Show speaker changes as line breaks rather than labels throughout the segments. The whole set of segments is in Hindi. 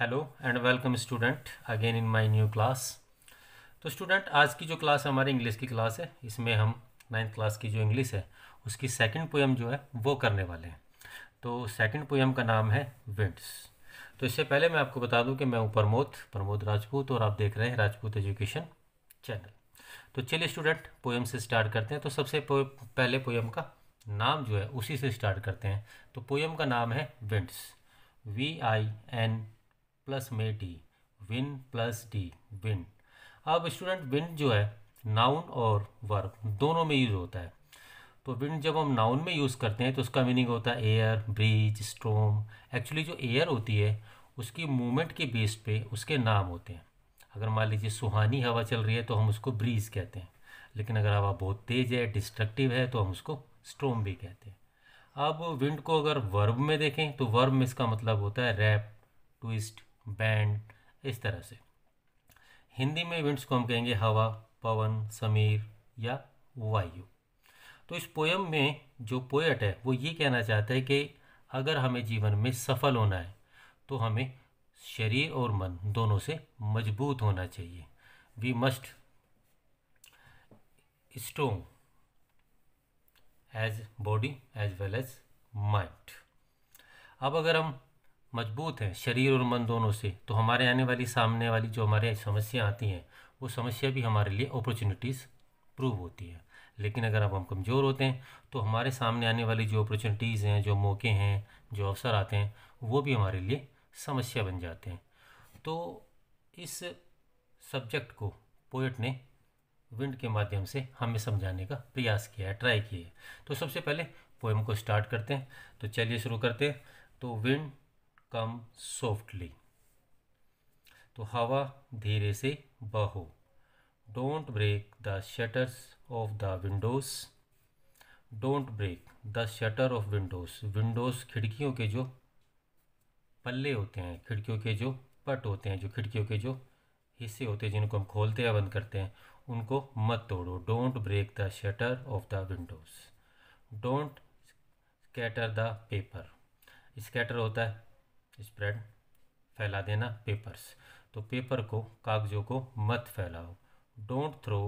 Hello and welcome student again in my new class तो स्टूडेंट आज की जो क्लास हमारी इंग्लिश की क्लास है इसमें हम नाइन्थ क्लास की जो इंग्लिश है उसकी सेकंड पोएम जो है वो करने वाले हैं तो सेकंड पोएम का नाम है विंड्स तो इससे पहले मैं आपको बता दूं कि मैं हूँ प्रमोद प्रमोद राजपूत और आप देख रहे हैं राजपूत एजुकेशन चैनल तो चलिए स्टूडेंट पोएम से स्टार्ट करते हैं तो सबसे पहले पोएम का नाम जो है उसी से स्टार्ट करते हैं तो पोएम का नाम है विंड्स वी आई एन प्लस में D win plus D win अब स्टूडेंट विन जो है नाउन और वर्ब दोनों में यूज़ होता है तो विंड जब हम नाउन में यूज़ करते हैं तो उसका मीनिंग होता है एयर ब्रीज स्ट्रोम एक्चुअली जो एयर होती है उसकी मूवमेंट के बेस पे उसके नाम होते हैं अगर मान लीजिए सुहानी हवा चल रही है तो हम उसको ब्रीज कहते हैं लेकिन अगर हवा बहुत तेज़ है डिस्ट्रक्टिव है तो हम उसको स्ट्रोम भी कहते हैं अब विंड को अगर वर्ब में देखें तो वर्ब में इसका मतलब होता है रैप ट्विस्ट बैंड इस तरह से हिंदी में इवेंट्स को हम कहेंगे हवा पवन समीर या वायु तो इस पोयम में जो पोएट है वो ये कहना चाहता है कि अगर हमें जीवन में सफल होना है तो हमें शरीर और मन दोनों से मजबूत होना चाहिए we must strong as body as well as mind अब अगर हम मजबूत है शरीर और मन दोनों से तो हमारे आने वाली सामने वाली जो हमारे समस्या आती हैं वो समस्या भी हमारे लिए अपॉर्चुनिटीज़ प्रूव होती है लेकिन अगर अब हम कमज़ोर होते हैं तो हमारे सामने आने वाली जो अपॉर्चुनिटीज़ हैं जो मौके हैं जो अवसर आते हैं वो भी हमारे लिए समस्या बन जाते हैं तो इस सब्जेक्ट को पोइट ने विंड के माध्यम से हमें समझाने का प्रयास किया है ट्राई किया है तो सबसे पहले पोएम को स्टार्ट करते हैं तो चलिए शुरू करते हैं तो विंड कम सॉफ्टली तो हवा धीरे से बहो don't break the shutters of the windows don't break the shutter of windows windows खिड़कियों के जो पल्ले होते हैं खिड़कियों के जो पट होते हैं जो खिड़कियों के जो हिस्से होते हैं जिनको हम खोलते हैं बंद करते हैं उनको मत तोड़ो don't break the shutter of the windows don't scatter the paper scatter होता है स्प्रेड फैला देना पेपर्स तो पेपर को कागज़ों को मत फैलाओ don't throw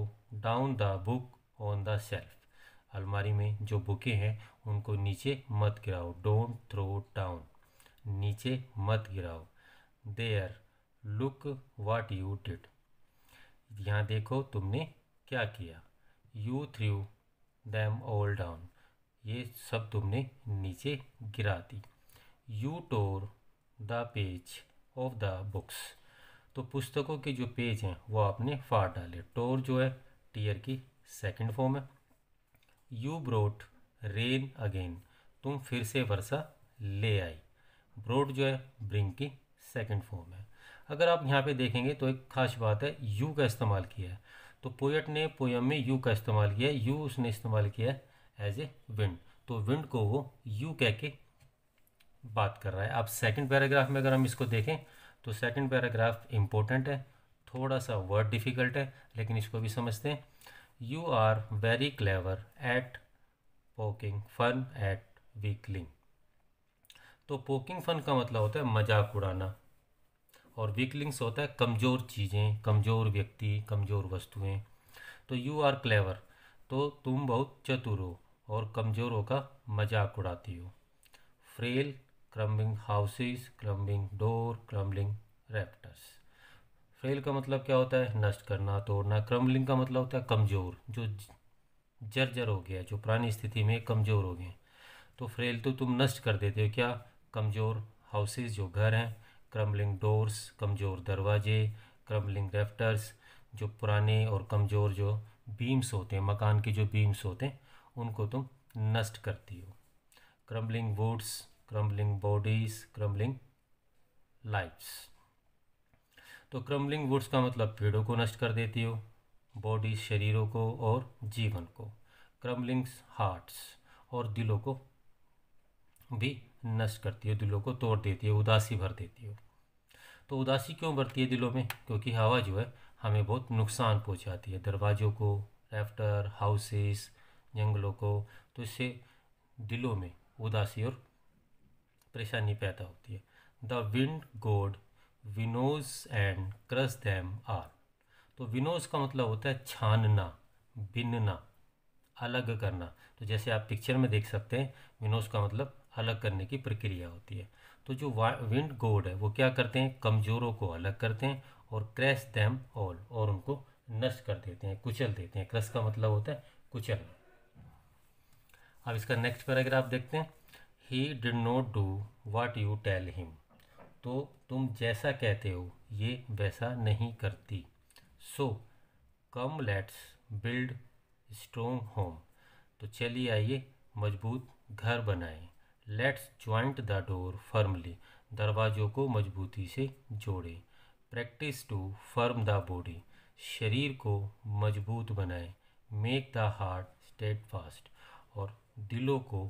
down the book on the shelf अलमारी में जो बुकें हैं उनको नीचे मत गिराओ डोंट थ्रो डाउन नीचे मत गिराओ there look what you did यहाँ देखो तुमने क्या किया you threw them all down ये सब तुमने नीचे गिरा दी you tore the page of the books तो पुस्तकों के जो पेज हैं वो आपने फाड़ डाले टोर जो है टीयर की सेकंड फॉर्म है यू ब्रोट रेन अगेन तुम फिर से वर्षा ले आई ब्रोट जो है ब्रिंग की सेकंड फॉर्म है अगर आप यहाँ पे देखेंगे तो एक खास बात है यू का इस्तेमाल किया है तो पोएट ने पोयम में यू का इस्तेमाल किया है यू उसने इस्तेमाल किया है एज ए विंड तो विंड को वो यू कह के बात कर रहा है अब सेकंड पैराग्राफ में अगर हम इसको देखें तो सेकंड पैराग्राफ इम्पोर्टेंट है थोड़ा सा वर्ड डिफ़िकल्ट है लेकिन इसको भी समझते हैं you are very clever at poking fun at weakling तो पोकिंग फन का मतलब होता है मजाक उड़ाना और वीकलिंग्स होता है कमज़ोर चीज़ें कमज़ोर व्यक्ति कमज़ोर वस्तुएँ तो यू आर क्लेवर तो तुम बहुत चतुर हो और कमज़ोरों का मजाक उड़ाती हो frail crumbing houses crumbing door crumbling rafters frail का मतलब क्या होता है नष्ट करना तोड़ना क्रम्बलिंग का मतलब होता है कमज़ोर जो जर्जर हो गया जो पुरानी स्थिति में कमज़ोर हो गए तो फ्रेल तो तुम नष्ट कर देते हो क्या कमज़ोर हाउसेज जो घर हैं क्रम्बलिंग डोर्स कमज़ोर दरवाजे क्रम्बलिंग रेफ्टर्स जो पुराने और कमज़ोर जो बीम्स होते हैं मकान के जो बीम्स होते हैं उनको तुम नष्ट करती हो crumbling woods crumbling bodies crumbling lives तो क्रम्बलिंग वुड्स का मतलब पेड़ों को नष्ट कर देती हो बॉडी शरीरों को और जीवन को क्रम्बलिंग्स हार्ट्स और दिलों को भी नष्ट करती हो दिलों को तोड़ देती है उदासी भर देती हो तो उदासी क्यों भरती है दिलों में क्योंकि हवा जो है हमें बहुत नुकसान पहुंचाती है दरवाज़ों को रेफ्टर हाउसेस जंगलों को तो इससे दिलों में उदासी और परेशानी पैदा होती है the wind god winnows and cross them are तो विनोज का मतलब होता है छानना बिनना अलग करना तो जैसे आप पिक्चर में देख सकते हैं विनोज का मतलब अलग करने की प्रक्रिया होती है तो जो विंड गोड है वो क्या करते हैं कमज़ोरों को अलग करते हैं और क्रैश दैम ऑल और उनको नष्ट कर देते हैं कुचल देते हैं क्रस का मतलब होता है कुचल अब इसका नेक्स्ट पैराग्राफ देखते हैं he did not do what you tell him तो तुम जैसा कहते हो ये वैसा नहीं करती so come let's build strong home तो चलिए आइए मजबूत घर बनाएं let's joint the door firmly दरवाज़ों को मजबूती से जोड़ें practice to firm the body शरीर को मजबूत बनाएं make the heart steadfast और दिलों को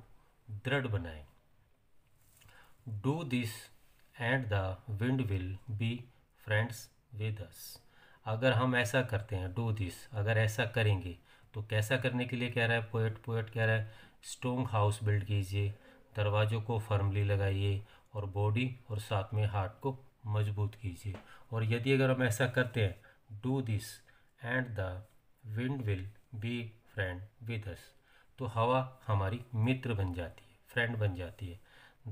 दृढ़ बनाए do this and the wind will be friends with us अगर हम ऐसा करते हैं डू दिस अगर ऐसा करेंगे तो कैसा करने के लिए कह रहा है पोएट पोएट कह रहा है स्ट्रोंग हाउस बिल्ड कीजिए दरवाज़ों को फर्मली लगाइए और बॉडी और साथ में हार्ट को मजबूत कीजिए और यदि अगर हम ऐसा करते हैं do this and the wind will be friend with us तो हवा हमारी मित्र बन जाती है फ्रेंड बन जाती है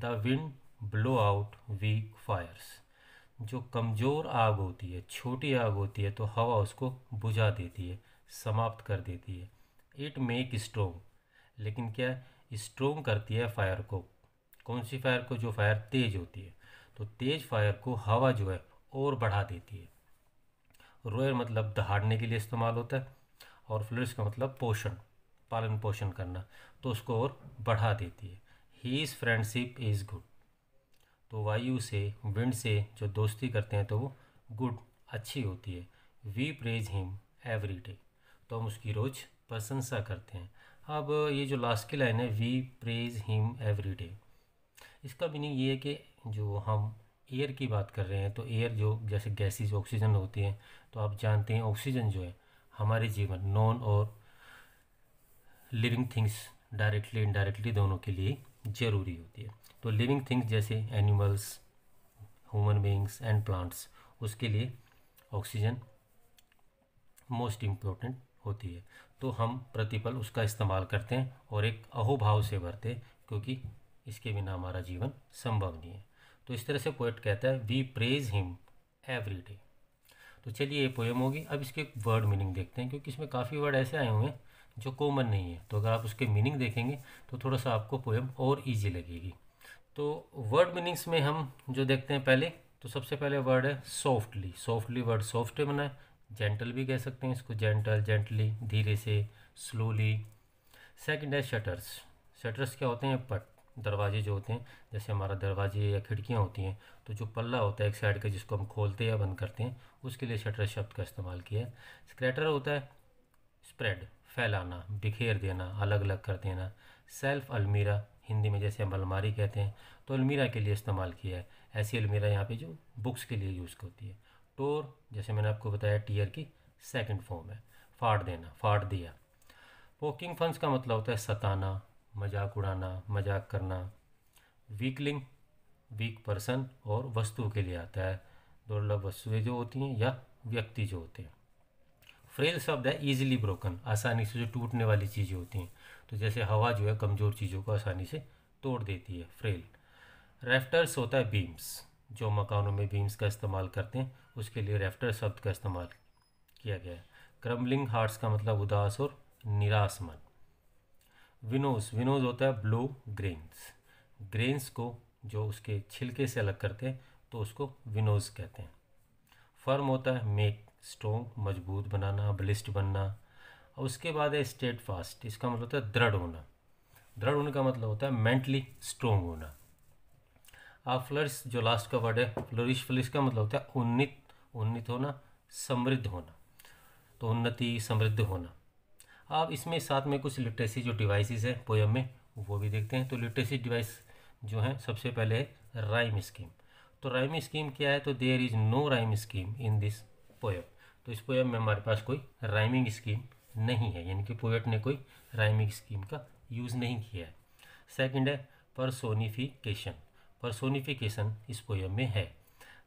the wind blow out weak fires जो कमज़ोर आग होती है छोटी आग होती है तो हवा उसको बुझा देती है समाप्त कर देती है इट मेक स्ट्रोंग लेकिन क्या स्ट्रोंग करती है फायर को कौन सी फायर को जो फायर तेज होती है तो तेज फायर को हवा जो है और बढ़ा देती है रोयर मतलब दहाड़ने के लिए इस्तेमाल होता है और फ्लोरिस का मतलब पोषण पालन पोषण करना तो उसको और बढ़ा देती है हीज़ फ्रेंडशिप इज़ गुड तो वायु से विंड से जो दोस्ती करते हैं तो वो गुड अच्छी होती है we praise him every day तो हम उसकी रोज़ प्रशंसा करते हैं अब ये जो लास्ट की लाइन है we praise him every day इसका मीनिंग ये है कि जो हम एयर की बात कर रहे हैं तो एयर जो जैसे गैसेज ऑक्सीजन होती है तो आप जानते हैं ऑक्सीजन जो है हमारे जीवन नॉन और लिविंग थिंग्स डायरेक्टली इनडायरेक्टली दोनों के लिए ज़रूरी होती है तो लिविंग थिंग्स जैसे animals human beings and plants उसके लिए ऑक्सीजन मोस्ट इम्पोर्टेंट होती है तो हम प्रतिपल उसका इस्तेमाल करते हैं और एक अहोभाव से भरते हैं क्योंकि इसके बिना हमारा जीवन संभव नहीं है तो इस तरह से पोएट कहता है we praise him every day तो चलिए ये पोएम होगी अब इसके वर्ड मीनिंग देखते हैं क्योंकि इसमें काफ़ी वर्ड ऐसे आए हुए हैं जो कॉमन नहीं है तो अगर आप उसके मीनिंग देखेंगे तो थोड़ा सा आपको पोएम और ईजी लगेगी तो वर्ड मीनिंग्स में हम जो देखते हैं पहले तो सबसे पहले वर्ड है सॉफ्टली सॉफ्टली वर्ड सॉफ्ट है बनाए जेंटल भी कह सकते हैं इसको जेंटल जेंटली धीरे से स्लोली सेकंड है शटर्स शटर्स क्या होते हैं पट दरवाजे जो होते हैं जैसे हमारा दरवाजे या खिड़कियाँ होती हैं तो जो पल्ला होता है एक साइड का जिसको हम खोलते हैं या बंद करते हैं उसके लिए शटर शब्द का इस्तेमाल किया है स्क्रैटर होता है स्प्रेड फैलाना बिखेर देना अलग अलग कर देना सेल्फ़ अलमीरा हिंदी में जैसे हम अलमारी कहते हैं तो अलमीरा के लिए इस्तेमाल किया है ऐसी अलमीरा यहाँ पे जो बुक्स के लिए यूज़ होती है टोर जैसे मैंने आपको बताया टीयर की सेकंड फॉर्म है फाड़ देना फाड़ दिया पोकिंग फंस का मतलब होता है सताना मजाक उड़ाना मजाक करना वीकलिंग वीक पर्सन और वस्तु के लिए आता है दुर्लभ वस्तुएँ जो होती हैं या व्यक्ति जो होते हैं फ्रेल शब्द है ईजिली ब्रोकन आसानी से जो टूटने वाली चीज़ें होती हैं तो जैसे हवा जो है कमज़ोर चीज़ों को आसानी से तोड़ देती है फ्रेल रेफ्टर्स होता है बीम्स जो मकानों में बीम्स का इस्तेमाल करते हैं उसके लिए रेफ्टर शब्द का इस्तेमाल किया गया है क्रम्बलिंग हार्ट्स का मतलब उदास और निराश मन विनोज विनोज होता है ब्लू ग्रेन्स ग्रेन्स को जो उसके छिलके से अलग करते हैं तो उसको विनोज कहते हैं फर्म होता है मेक स्ट्रोंग मजबूत बनाना बलिस्ट बनना और उसके बाद है स्टेट फास्ट इसका मतलब होता है दृढ़ होना दृढ़ होने का मतलब होता है मेंटली स्ट्रोंग होना आप फ्लरिश जो लास्ट का वर्ड है फ्लरिश फ्लरिश का मतलब होता है उन्नत उन्नत होना समृद्ध होना तो उन्नति समृद्ध होना आप इसमें साथ में कुछ लिटरेसी जो डिवाइसेस है पोएम में वो भी देखते हैं तो लिटरेसी डिवाइस जो है सबसे पहले है राइम स्कीम तो राइम स्कीम क्या है तो there is no rhyme scheme in this poem तो इस पोएम में हमारे पास कोई राइमिंग स्कीम नहीं है यानी कि पोएट ने कोई राइमिंग स्कीम का यूज़ नहीं किया है सेकेंड है परसोनिफिकेशन परसोनिफिकेशन इस पोएम में है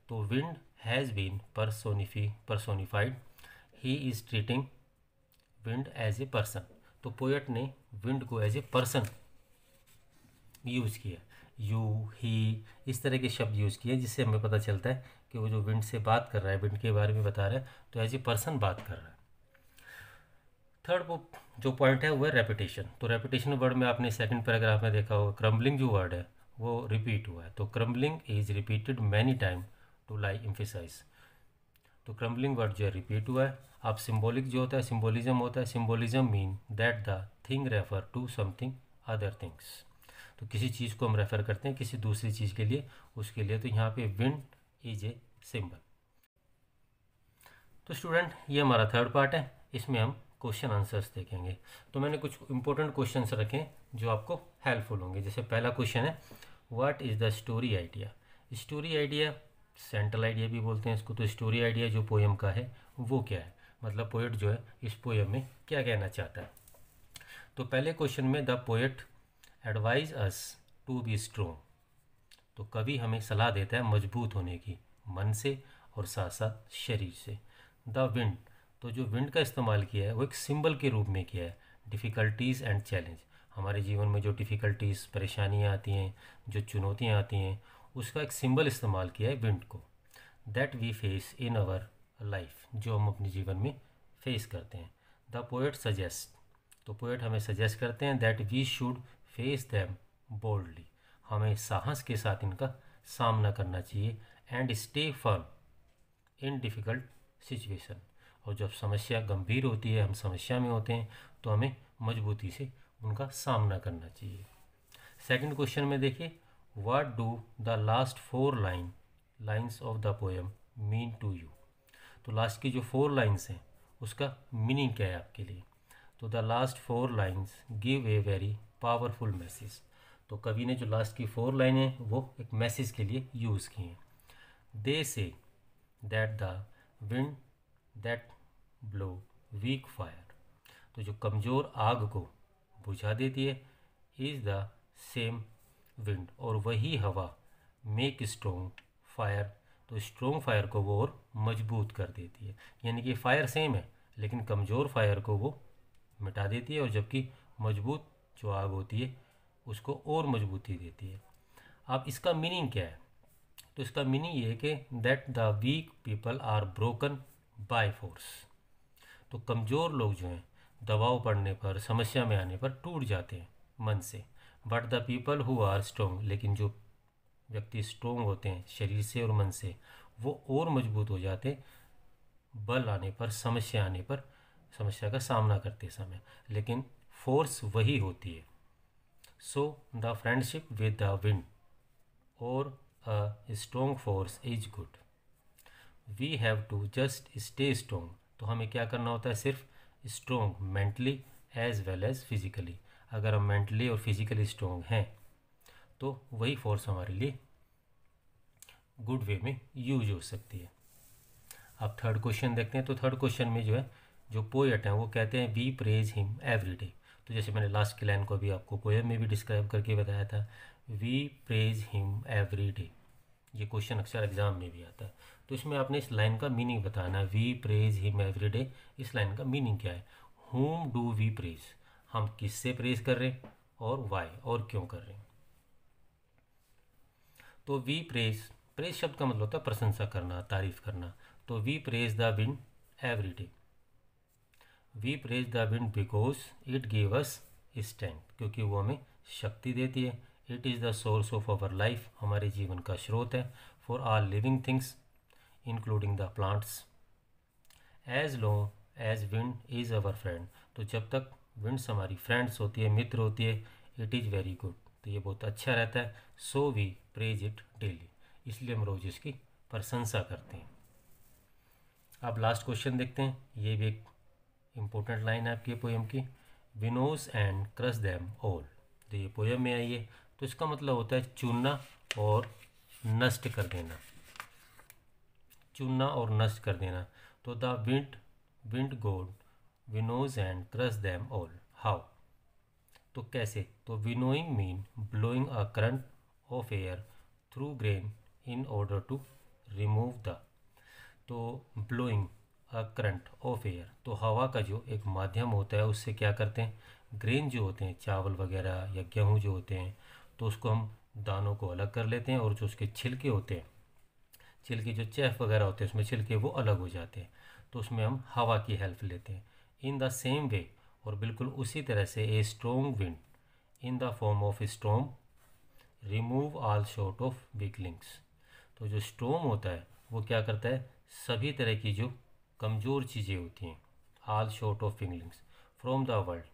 तो wind has been personify personified he is treating wind as a person तो पोएट ने विंड को एज ए पर्सन यूज़ किया यू ही इस तरह के शब्द यूज़ किए जिससे हमें पता चलता है कि वो जो विंड से बात कर रहा है विंड के बारे में बता रहे हैं तो एज ए पर्सन बात कर रहा है थर्ड वो जो पॉइंट है वो है रेपिटेशन तो रेपिटेशन वर्ड में आपने सेकंड पैराग्राफ में देखा होगा क्रम्बलिंग जो वर्ड है वो रिपीट हुआ है तो crumbling is repeated many time to lay emphasize तो क्रम्बलिंग वर्ड जो है रिपीट हुआ है आप सिम्बोलिक जो होता है सिम्बोलिज्म होता है symbolism mean that the thing refer to something other things तो किसी चीज़ को हम रेफ़र करते हैं किसी दूसरी चीज़ के लिए उसके लिए तो यहाँ पे विंड इज ए सिंबल तो स्टूडेंट ये हमारा थर्ड पार्ट है इसमें हम क्वेश्चन आंसर्स देखेंगे तो मैंने कुछ इंपॉर्टेंट क्वेश्चन रखे जो आपको हेल्पफुल होंगे जैसे पहला क्वेश्चन है what is the story idea story idea central idea भी बोलते हैं इसको तो स्टोरी आइडिया जो पोएम का है वो क्या है मतलब पोएट जो है इस पोएम में क्या कहना चाहता है तो पहले क्वेश्चन में the poet advise us to be strong तो कवि हमें सलाह देता है मजबूत होने की मन से और साथ साथ शरीर से द विंड तो जो विंड का इस्तेमाल किया है वो एक सिंबल के रूप में किया है डिफ़िकल्टीज़ एंड चैलेंज हमारे जीवन में जो डिफ़िकल्टीज़ परेशानियाँ आती हैं जो चुनौतियाँ आती हैं उसका एक सिंबल इस्तेमाल किया है विंड को that we face in our life जो हम अपने जीवन में फेस करते हैं द पोएट सजेस्ट तो पोएट हमें सजेस्ट करते हैं that we should face them boldly हमें साहस के साथ इनका सामना करना चाहिए and stay firm in difficult situation और जब समस्या गंभीर होती है हम समस्या में होते हैं तो हमें मजबूती से उनका सामना करना चाहिए सेकंड क्वेश्चन में देखिए what do the last four line lines of the poem mean to you तो लास्ट की जो फोर लाइंस हैं उसका मीनिंग क्या है आपके लिए तो the last four lines give a very powerful message तो कवि ने जो लास्ट की फोर लाइनें वो एक मैसेज के लिए यूज़ की हैं they say that the wind that blow weak fire तो जो कमज़ोर आग को बुझा देती है इज़ द सेम विंड और वही हवा मेक स्ट्रोंग फायर तो स्ट्रोंग फायर को वो और मजबूत कर देती है यानी कि फायर सेम है लेकिन कमज़ोर फायर को वो मिटा देती है और जबकि मजबूत जो आग होती है उसको और मजबूती देती है अब इसका मीनिंग क्या है तो इसका मीनिंग ये है कि that the weak people are broken by force तो कमज़ोर लोग जो हैं दबाव पड़ने पर समस्या में आने पर टूट जाते हैं मन से but the people who are strong लेकिन जो व्यक्ति स्ट्रोंग होते हैं शरीर से और मन से वो और मजबूत हो जाते बल आने पर समस्या आने पर समस्या का सामना करते समय लेकिन फोर्स वही होती है so the friendship with the wind और a strong force is good. We have to just stay strong. तो हमें क्या करना होता है सिर्फ strong mentally as well as physically अगर हम मेंटली और फिज़िकली स्ट्रोंग हैं तो वही फोर्स हमारे लिए गुड वे में यूज हो सकती है अब थर्ड क्वेश्चन देखते हैं तो थर्ड क्वेश्चन में जो है जो पोएट है वो कहते हैं we praise him every day तो जैसे मैंने लास्ट की लाइन को भी आपको पोएम में भी डिस्क्राइब करके बताया था we praise him every day ये क्वेश्चन अक्सर एग्ज़ाम में भी आता है तो इसमें आपने इस लाइन का मीनिंग बताना we praise him every day इस लाइन का मीनिंग क्या है होम डू वी प्रेज हम किससे प्रेज कर रहे हैं और वाई और क्यों कर रहे हैं तो वी प्रेज प्रेज शब्द का मतलब होता है प्रशंसा करना तारीफ़ करना तो we praise the wind every day we praise the wind because it give us strength क्योंकि वो हमें शक्ति देती है it is the source of our life हमारे जीवन का स्रोत है for all living things including the plants as long as wind is our friend तो जब तक विंड्स हमारी फ्रेंड्स होती है मित्र होती है इट इज़ वेरी गुड तो ये बहुत अच्छा रहता है so we praise it daily इसलिए हम रोज़ इसकी प्रशंसा करते हैं अब लास्ट क्वेश्चन देखते हैं ये भी एक इम्पोर्टेंट लाइन है आपकी पोएम की winnows and cross them all तो ये पोएम में आई है तो इसका मतलब होता है चुनना और नष्ट कर देना चुनना और नष्ट कर देना तो the wind wind god winnows and cross them all how तो कैसे तो winnowing mean blowing a current of air through grain in order to remove the तो ब्लोइंग करंट ऑफ एयर तो हवा का जो एक माध्यम होता है उससे क्या करते हैं ग्रेन जो होते हैं चावल वगैरह या गेहूँ जो होते हैं तो उसको हम दानों को अलग कर लेते हैं और जो उसके छिलके होते हैं छिलके जो चैफ वगैरह होते हैं उसमें छिलके वो अलग हो जाते हैं तो उसमें हम हवा की हेल्प लेते हैं इन द सेम वे और बिल्कुल उसी तरह से a strong wind in the form of storm remove all sort of weak तो जो स्ट्रोम होता है वो क्या करता है सभी तरह की जो कमज़ोर चीज़ें होती हैं all sort of fingerlings from the world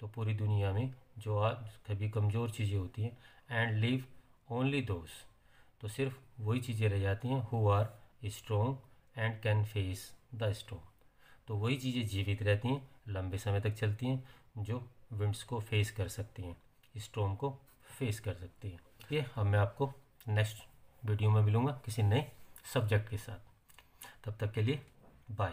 तो पूरी दुनिया में जो आज कभी कमज़ोर चीज़ें होती हैं एंड लिव ओनली दोज तो सिर्फ वही चीज़ें रह जाती हैं who are strong and can face the strong तो वही चीज़ें जीवित रहती हैं लंबे समय तक चलती हैं जो विंड्स को फेस कर सकती हैं स्ट्रोम को फेस कर सकती हैं ये अब मैं आपको नेक्स्ट वीडियो में मिलूँगा किसी नए सब्जेक्ट के साथ तब तक के लिए Bye.